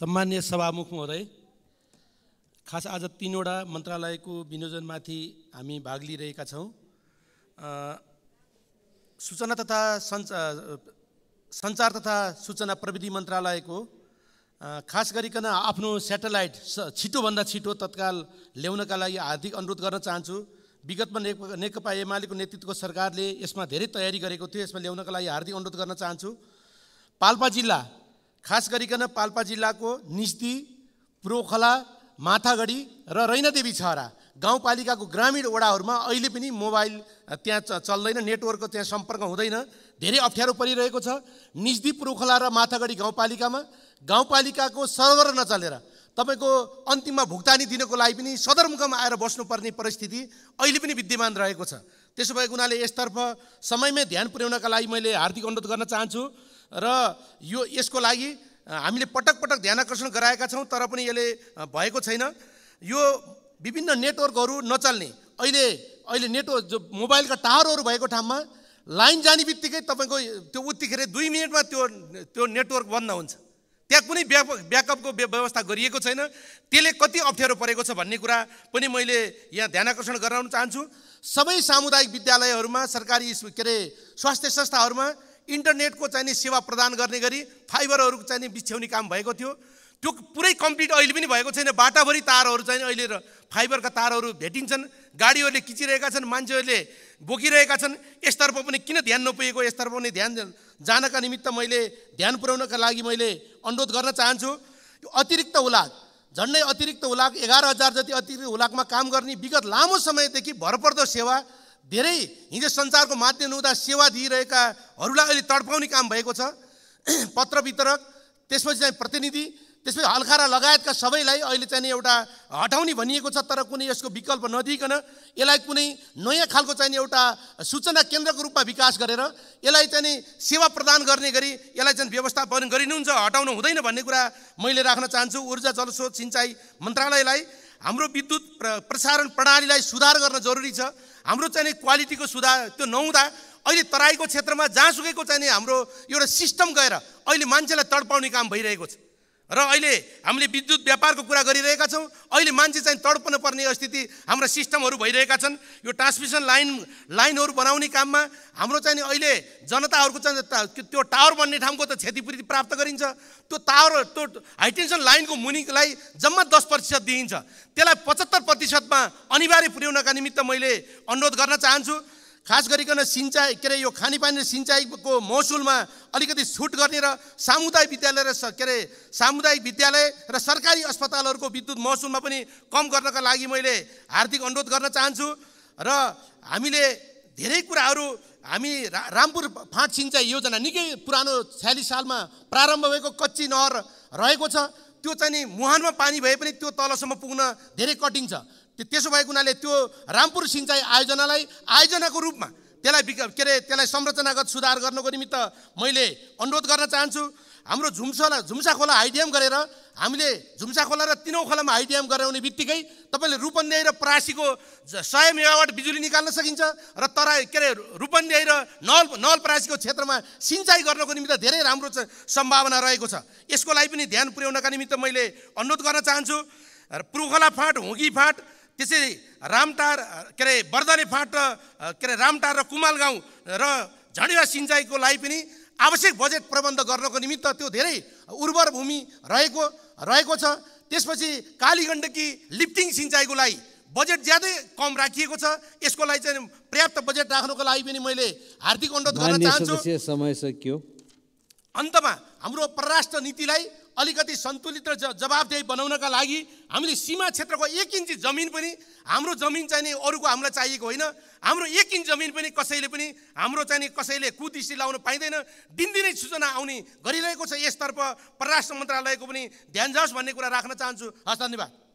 सम्मान्य सभामुख महोदय खास आज तिनवटा मन्त्रालयको विनियोजनमाथि हामी भाग लिइरहेका छौँ सूचना तथा सञ्चार तथा सूचना प्रविधि मन्त्रालयको खास गरिकन आफ्नो सेटेलाइट छिटोभन्दा छिटो तत्काल ल्याउनका लागि हार्दिक अनुरोध गर्न चाहन्छु विगतमा नेक नेकपा एमालेको नेतृत्वको सरकारले यसमा धेरै तयारी गरेको थियो यसमा ल्याउनका लागि हार्दिक अनुरोध गर्न चाहन्छु पाल्पा जिल्ला खास गरिकन पाल्पा जिल्लाको निस्ती प्रोखला माथागढी र रैनादेवी छहरा गाउँपालिकाको ग्रामीण वडाहरूमा अहिले पनि मोबाइल त्यहाँ चल्दैन नेटवर्कको त्यहाँ सम्पर्क हुँदैन धेरै अप्ठ्यारो परिरहेको छ निजदी प्रोखला र माथागढी गाउँपालिकामा गाउँपालिकाको सर्भर नचलेर तपाईँको अन्तिममा भुक्तानी दिनको लागि पनि सदरमुकाम आएर बस्नुपर्ने परिस्थिति अहिले पनि विद्यमान रहेको छ त्यसो भएको हुनाले यसतर्फ समयमै ध्यान पुर्याउनका लागि मैले हार्दिक अनुरोध गर्न चाहन्छु र यो यसको लागि हामीले पटक पटक ध्यान आकर्षण गराएका छौँ तर पनि यसले भएको छैन यो विभिन्न नेटवर्कहरू नचल्ने अहिले अहिले नेटवर्क जो मोबाइलका टावरहरू भएको ठाउँमा लाइन जाने बित्तिकै तपाईँको त्यो उत्तिखेर दुई मिनटमा त्यो त्यो नेटवर्क बन्द हुन्छ त्यहाँ कुनै ब्याक ब्याकअपको व्यवस्था गरिएको छैन त्यसले कति अप्ठ्यारो परेको छ भन्ने कुरा पनि मैले यहाँ ध्यान आकर्षण गराउन चाहन्छु सबै सामुदायिक विद्यालयहरूमा सरकारी के अरे स्वास्थ्य संस्थाहरूमा इन्टरनेटको चाहिने सेवा प्रदान गर्ने गरी फाइबरहरूको चाहिने बिछ्याउने काम भएको थियो त्यो पुरै कम्प्लिट अहिले पनि भएको छैन बाटाभरि तारहरू चाहिँ अहिले र फाइबरका तारहरू भेटिन्छन् गाडीहरूले किचिरहेका छन् मान्छेहरूले बोकिरहेका छन् यसतर्फ पनि किन ध्यान नपुगेको यसतर्फ पनि ध्यान जानका निमित्त मैले ध्यान पुर्याउनका लागि मैले अनुरोध गर्न चाहन्छु यो अतिरिक्त हुलाक झन्डै अतिरिक्त हुलाक एघार हजार जति अतिरिक्त हुलाकमा काम गर्ने विगत लामो समयदेखि भरपर्दो सेवा धेरै हिजो सञ्चारको माध्यम हुँदा सेवा दिइरहेकाहरूलाई अहिले तडपाउने काम भएको छ पत्र वितरक त्यसपछि चाहिँ प्रतिनिधि त्यसपछि हल्खारा लगायतका सबैलाई अहिले चाहिँ एउटा हटाउने भनिएको छ तर कुनै यसको विकल्प नदिइकन यसलाई कुनै नयाँ खालको चाहिँ एउटा सूचना केन्द्रको रूपमा विकास गरेर यसलाई चाहिँ सेवा प्रदान गर्ने गरी यसलाई चाहिँ व्यवस्थापन गरिनुहुन्छ हटाउनु हुँदैन भन्ने कुरा मैले राख्न चाहन्छु ऊर्जा जलस्रोत सिँचाइ मन्त्रालयलाई हाम्रो विद्युत प्रसारण प्रणालीलाई सुधार गर्न जरुरी छ हाम्रो चाहिँ क्वालिटीको सुधार त्यो नहुँदा अहिले तराईको क्षेत्रमा जहाँसुकैको चाहिँ हाम्रो एउटा सिस्टम गएर अहिले मान्छेलाई तडपाउने काम भइरहेको छ र अहिले हामीले विद्युत व्यापारको कुरा गरिरहेका छौँ अहिले मान्छे चाहिँ तडपन पर्ने स्थिति हाम्रा सिस्टमहरू भइरहेका छन् यो ट्रान्समिसन लाइन लाइनहरू बनाउने काममा हाम्रो चाहिँ अहिले जनताहरूको चाहिँ त्यो टावर बन्ने ठाउँको त क्षतिपूर्ति प्राप्त गरिन्छ त्यो टावर त्यो हाइटेन्सन लाइनको मुनिलाई जम्मा दस प्रतिशत दिइन्छ त्यसलाई पचहत्तर प्रतिशतमा अनिवार्य पुर्याउनका निमित्त मैले अनुरोध गर्न चाहन्छु खास गरिकन सिँचाइ के अरे यो खानेपानी र सिँचाइको महसुलमा अलिकति छुट गर्ने र सामुदायिक विद्यालय र के अरे सामुदायिक विद्यालय र सरकारी अस्पतालहरूको विद्युत महसुलमा पनि कम गर्नका लागि मैले हार्दिक अनुरोध गर्न चाहन्छु र हामीले धेरै कुराहरू हामी रा रामपुर फाँट सिँचाइ योजना निकै पुरानो छ्यालिस सालमा प्रारम्भ भएको कच्ची नहर रहेको छ त्यो चाहिँ नि मुहानमा पानी भए पनि त्यो तलसम्म पुग्न धेरै कठिन छ त्यसो भएको हुनाले त्यो रामपुर सिँचाइ आयोजनालाई आयोजनाको रूपमा त्यसलाई विक के अरे त्यसलाई संरचनागत सुधार गर्नको निमित्त मैले अनुरोध गर्न चाहन्छु हाम्रो झुम्सोला झुम्सा खोला हाइडिएम गरेर हामीले झुम्सा खोला र तिनौँ खोलामा हाइडिएम गराउने बित्तिकै तपाईँले रूपन्देही र परासीको सय मेगावाट बिजुली निकाल्न सकिन्छ र तराई के अरे रूपन्देही र नल नल परासीको क्षेत्रमा सिँचाइ गर्नको निमित्त धेरै राम्रो सम्भावना रहेको छ यसको लागि पनि ध्यान पुर्याउनका निमित्त मैले अनुरोध गर्न चाहन्छु र पुरुखोला फाँट हुँगी फाँट त्यसै रामटार के अरे बर्दने फाँट र के अरे रामटार र कुमाल गाउँ र झन्डिया सिँचाइको लागि पनि आवश्यक बजेट प्रबन्ध गर्नको निमित्त त्यो धेरै उर्वर भूमि रहेको रहेको छ त्यसपछि काली गण्डकी लिफ्टिङ सिँचाइको लागि बजेट ज्यादै कम राखिएको छ यसको लागि चाहिँ पर्याप्त बजेट राख्नको लागि पनि मैले हार्दिक अनुरोध गर्न चाहन्छु समय सकियो अन्तमा हाम्रो परराष्ट्र नीतिलाई अलिकति सन्तुलित र जवाबदेही बनाउनका लागि हामीले सीमा क्षेत्रको एक इन्ची जमिन पनि हाम्रो जमिन चाहिने अरूको हामीलाई चाहिएको होइन हाम्रो एक इन्च जमिन पनि कसैले पनि हाम्रो चाहिने कसैले कुदृष्टि लाउन पाइँदैन दिनदिनै सूचना आउने गरिरहेको छ यसतर्फ परराष्ट्र मन्त्रालयको पनि ध्यान जाओस् भन्ने कुरा राख्न चाहन्छु हस् धन्यवाद